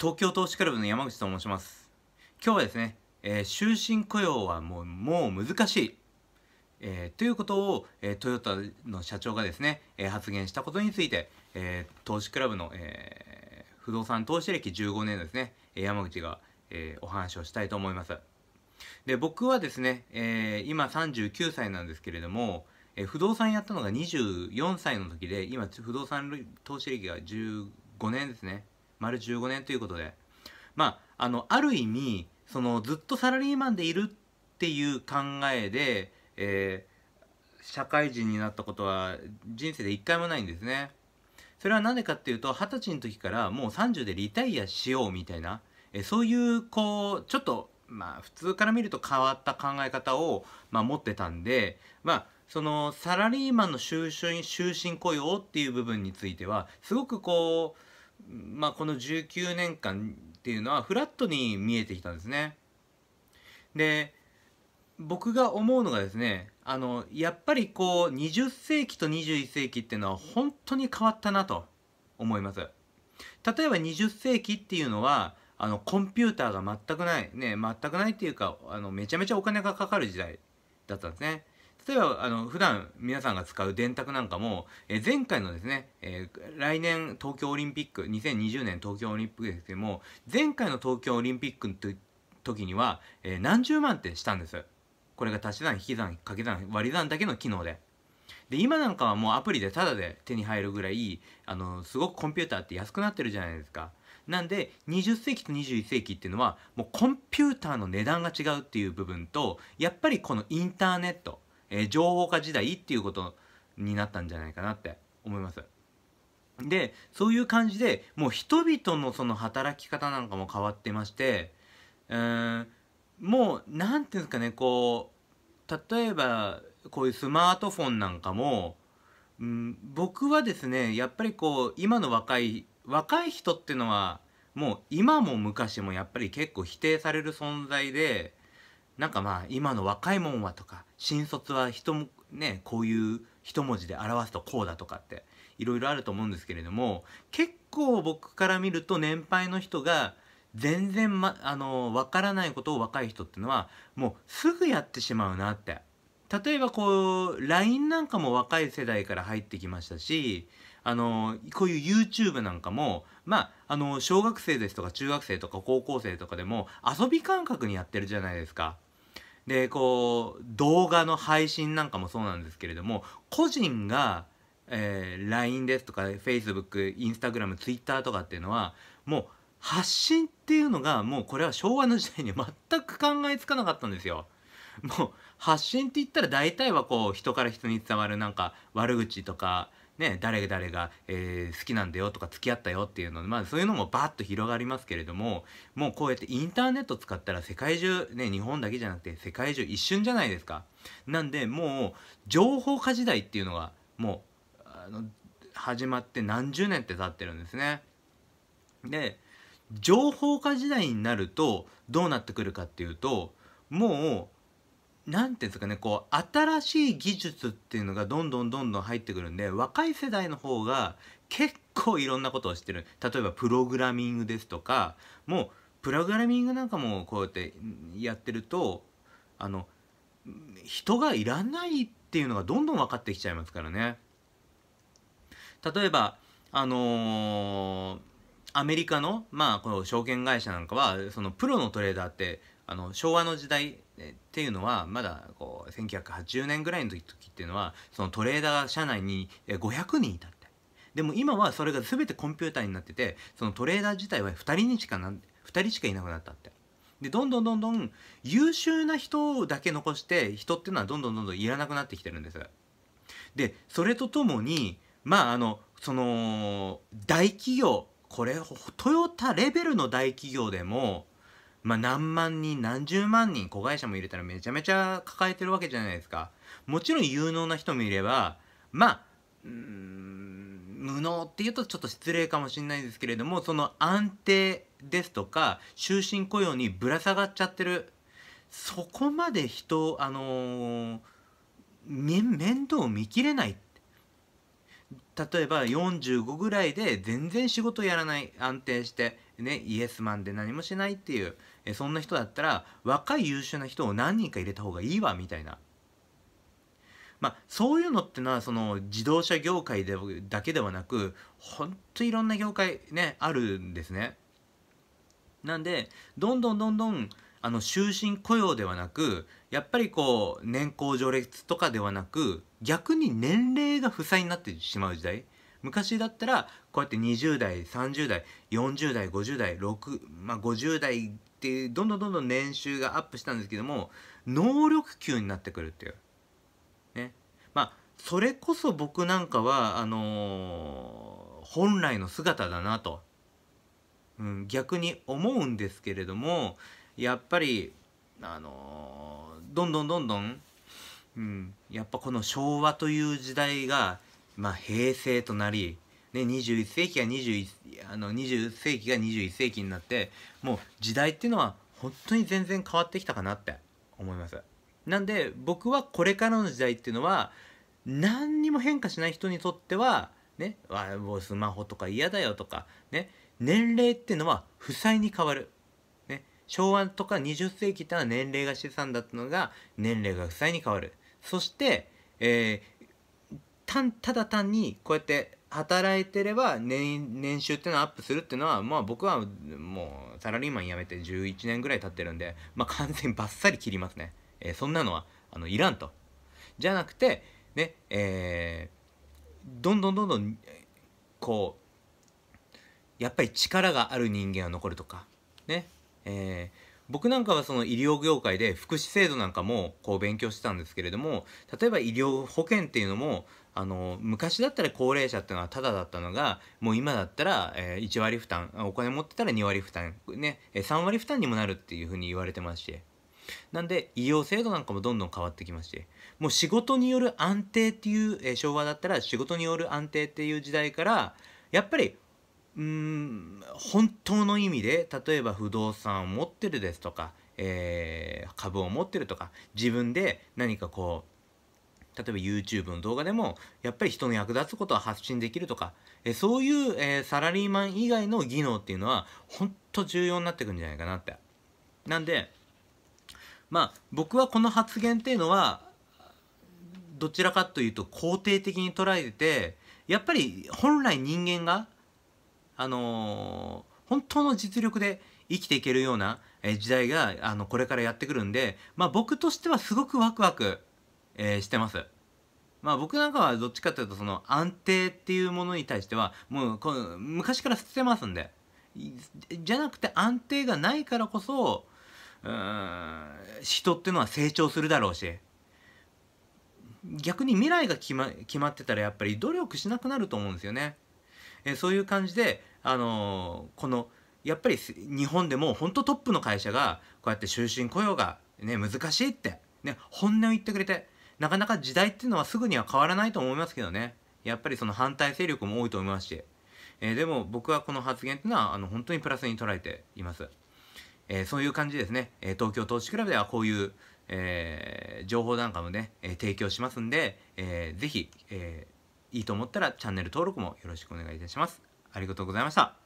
東京投資クラブの山口と申します今日はですね、えー、終身雇用はもうもう難しい、えー、ということを、えー、トヨタの社長がですね、え発言したことについて、え投資クラブの、え不動産投資歴15年ですね山口が、えお話をしたいと思いますで僕はですね、え今39歳なんですけれども、え不動産やったのが24歳の時で今不動産投資歴が15年ですね丸15年ということでまああのある意味そのずっとサラリーマンでいるっていう考えで、えー、社会人になったことは人生で一回もないんですね。それは何でかっていうと二十歳の時からもう30でリタイアしようみたいな、えー、そういうこうちょっとまあ普通から見ると変わった考え方を、まあ、持ってたんでまあそのサラリーマンの終身終身雇用っていう部分についてはすごくこうまあ、この19年間っていうのはフラットに見えてきたんですね。で僕が思うのがですねあのやっぱりこう20世紀と21世紀っていうのは本当に変わったなと思います。例えば20世紀っていうのはあのコンピューターが全くないね全くないっていうかあのめちゃめちゃお金がかかる時代だったんですね。例えばあの普段皆さんが使う電卓なんかも、えー、前回のですね、えー、来年東京オリンピック2020年東京オリンピックですけども前回の東京オリンピックの時には、えー、何十万ってしたんですこれが足し算引き算掛け算割り算だけの機能で。で今なんかはもうアプリでタダで手に入るぐらいあのすごくコンピューターって安くなってるじゃないですか。なんで20世紀と21世紀っていうのはもうコンピューターの値段が違うっていう部分とやっぱりこのインターネットえ情報化時代っていうことになったんじゃないかなって思います。でそういう感じでもう人々のその働き方なんかも変わってましてうんもう何て言うんですかねこう例えばこういうスマートフォンなんかも、うん、僕はですねやっぱりこう今の若い若い人っていうのはもう今も昔もやっぱり結構否定される存在でなんかまあ今の若いもんはとか新卒は人もねこういう一文字で表すとこうだとかっていろいろあると思うんですけれども結構僕から見ると年配の人が全然、ま、あの分からないことを若い人っていうのはもうすぐやってしまうなって例えばこう LINE なんかも若い世代から入ってきましたしあのこういう YouTube なんかもまああの小学生ですとか中学生とか高校生とかでも遊び感覚にやってるじゃないですか。でこう動画の配信なんかもそうなんですけれども個人が、えー、LINE ですとか Facebook、Instagram、Twitter とかっていうのはもう発信っていうのがもうこれは昭和の時代に全く考えつかなかったんですよ。もう発信って言ったら大体はこう人から人に伝わるなんか悪口とかね、誰々が、えー、好きなんだよとか付き合ったよっていうので、まあそういうのもバッと広がりますけれども、もうこうやってインターネット使ったら世界中、ね、日本だけじゃなくて世界中一瞬じゃないですか。なんで、もう情報化時代っていうのが、もう、あの、始まって何十年って経ってるんですね。で、情報化時代になるとどうなってくるかっていうと、もう何ていうんですかねこう新しい技術っていうのがどんどんどんどん入ってくるんで若い世代の方が結構いろんなことを知ってる例えばプログラミングですとかもうプログラミングなんかもこうやってやってるとあの人がいらないっていうのがどんどん分かってきちゃいますからね。例えばあのー、アメリカの,、まあこの証券会社なんかはそのプロのトレーダーってあの昭和の時代っていうのはまだこう1980年ぐらいの時っていうのはそのトレーダー社内に500人いたってでも今はそれが全てコンピューターになっててそのトレーダー自体は2人にしかな2人しかいなくなったってでどんどんどんどん優秀な人だけ残して人っていうのはどんどんどんどんいらなくなってきてるんですでそれとともにまああのその大企業これトヨタレベルの大企業でもまあ、何万人、何十万人、子会社も入れたらめちゃめちゃ抱えてるわけじゃないですか。もちろん有能な人もいれば、まあ、うん、無能っていうとちょっと失礼かもしれないですけれども、その安定ですとか、終身雇用にぶら下がっちゃってる。そこまで人、あのー、面倒を見きれないっ例えば45ぐらいで全然仕事やらない安定して、ね、イエスマンで何もしないっていうえそんな人だったら若い優秀な人を何人か入れた方がいいわみたいな。まあ、そういうのってのはその自動車業界でだけではなくほんといろんな業界ねあるんですね。なんでどんどんどんどんあの終身雇用ではなくやっぱりこう年功序列とかではなく逆に年齢が負債になってしまう時代昔だったらこうやって20代30代40代50代6、まあ、50代ってどんどんどんどん年収がアップしたんですけども能力級になってくるっていうねまあそれこそ僕なんかはあのー、本来の姿だなと、うん、逆に思うんですけれどもやっぱりあのー、どんどんどんどん、うん、やっぱこの昭和という時代が、まあ、平成となり、ね、21世紀が21あの20世紀が21世紀になってもう時代っていうのは本当に全然変わってきたかなって思います。なんで僕はこれからの時代っていうのは何にも変化しない人にとってはね、もうスマホとか嫌だよとかね年齢っていうのは負債に変わる昭和とか20世紀ってのは年齢が資産だったのが年齢が負債に変わるそして、えー、たただ単にこうやって働いてれば年年収っていうのはアップするっていうのは、まあ、僕はもうサラリーマン辞めて11年ぐらい経ってるんで、まあ、完全にバッサリ切りますね、えー、そんなのはあのいらんとじゃなくてねえー、どんどんどんどんこうやっぱり力がある人間は残るとかねえー僕なんかはその医療業界で福祉制度なんかもこう勉強してたんですけれども例えば医療保険っていうのもあの昔だったら高齢者っていうのはタダだったのがもう今だったら、え1割負担お金持ってたら2割負担、ね、3割負担にもなるっていうふうに言われてましてなんで医療制度なんかもどんどん変わってきましてもう仕事による安定っていう、え昭和だったら仕事による安定っていう時代からやっぱりうん本当の意味で例えば不動産を持ってるですとか、えー、株を持ってるとか自分で何かこう例えば YouTube の動画でもやっぱり人の役立つことを発信できるとか、えー、そういう、えー、サラリーマン以外の技能っていうのは本当重要になってくんじゃないかなって。なんでまあ僕はこの発言っていうのはどちらかというと肯定的に捉えててやっぱり本来人間があのー、本当の実力で生きていけるような時代があのこれからやってくるんで、まあ、僕としてはすごくワクワク、えー、してます。まあ僕なんかはどっちかというとその安定っていうものに対してはもうこの昔から捨てますんでじゃなくて安定がないからこそうん人っていうのは成長するだろうし逆に未来が決ま決まってたらやっぱり努力しなくなると思うんですよね。えそういう感じで、あのこのやっぱり日本でも本当トップの会社がこうやって終身雇用が、ね、難しいって、ね、本音を言ってくれてなかなか時代っていうのはすぐには変わらないと思いますけどねやっぱりその反対勢力も多いと思いますし、えー、でも僕はこの発言っていうのはあの本当にプラスに捉えています、えー、そういう感じですね、えー、東京投資クラブではこういう、え情報なんかもね、え提供しますんで、えー、ぜひ、えいいと思ったらチャンネル登録もよろしくお願いいたします。ありがとうございました。